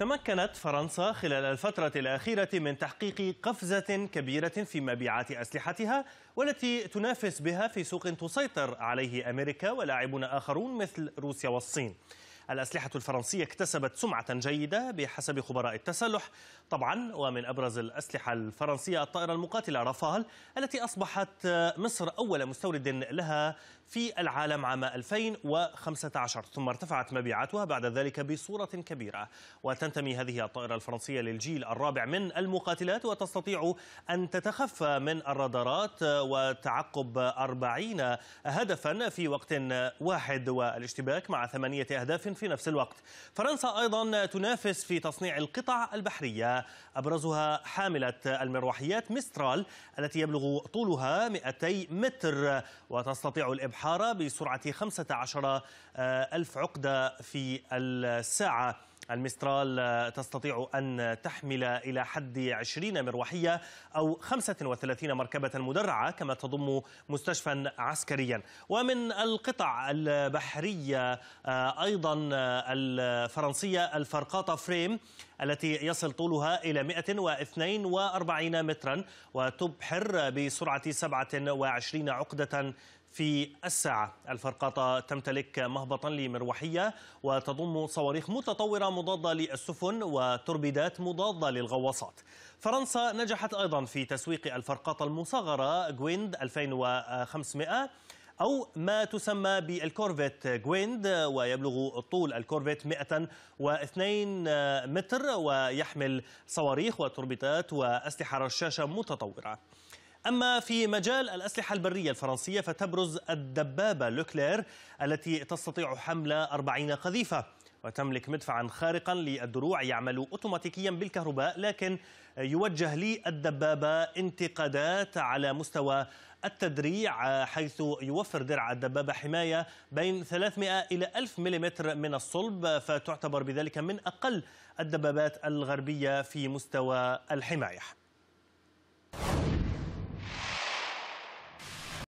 تمكنت فرنسا خلال الفترة الأخيرة من تحقيق قفزة كبيرة في مبيعات أسلحتها والتي تنافس بها في سوق تسيطر عليه أمريكا ولاعبون آخرون مثل روسيا والصين الأسلحة الفرنسية اكتسبت سمعة جيدة بحسب خبراء التسلح طبعا ومن أبرز الأسلحة الفرنسية الطائرة المقاتلة رافال التي أصبحت مصر أول مستورد لها في العالم عام 2015 ثم ارتفعت مبيعاتها بعد ذلك بصورة كبيرة وتنتمي هذه الطائرة الفرنسية للجيل الرابع من المقاتلات وتستطيع أن تتخفى من الرادارات وتعقب 40 هدفا في وقت واحد والاشتباك مع ثمانية أهداف في نفس الوقت فرنسا أيضا تنافس في تصنيع القطع البحرية أبرزها حاملة المروحيات ميسترال التي يبلغ طولها 200 متر وتستطيع الإبحار الحارة بسرعة 15 آه، ألف عقدة في الساعة المسترال آه، تستطيع أن تحمل إلى حد 20 مروحية أو 35 مركبة مدرعة كما تضم مستشفى عسكريا ومن القطع البحرية آه، أيضا الفرنسية الفرقاطة فريم التي يصل طولها إلى 142 مترا وتبحر بسرعة 27 عقدة في الساعة الفرقاطة تمتلك مهبطا لمروحية وتضم صواريخ متطورة مضادة للسفن وتوربيدات مضادة للغواصات فرنسا نجحت أيضا في تسويق الفرقاطة المصغرة جويند 2500 أو ما تسمى بالكورفيت جويند ويبلغ طول الكورفيت 102 متر ويحمل صواريخ وتربيدات وأسلحة رشاشة متطورة أما في مجال الأسلحة البرية الفرنسية فتبرز الدبابة لوكلير التي تستطيع حمل 40 قذيفة وتملك مدفعا خارقا للدروع يعمل اوتوماتيكيا بالكهرباء لكن يوجه لي الدبابه انتقادات على مستوى التدريع حيث يوفر درع الدبابه حمايه بين 300 الى 1000 ملم من الصلب فتعتبر بذلك من اقل الدبابات الغربيه في مستوى الحمايه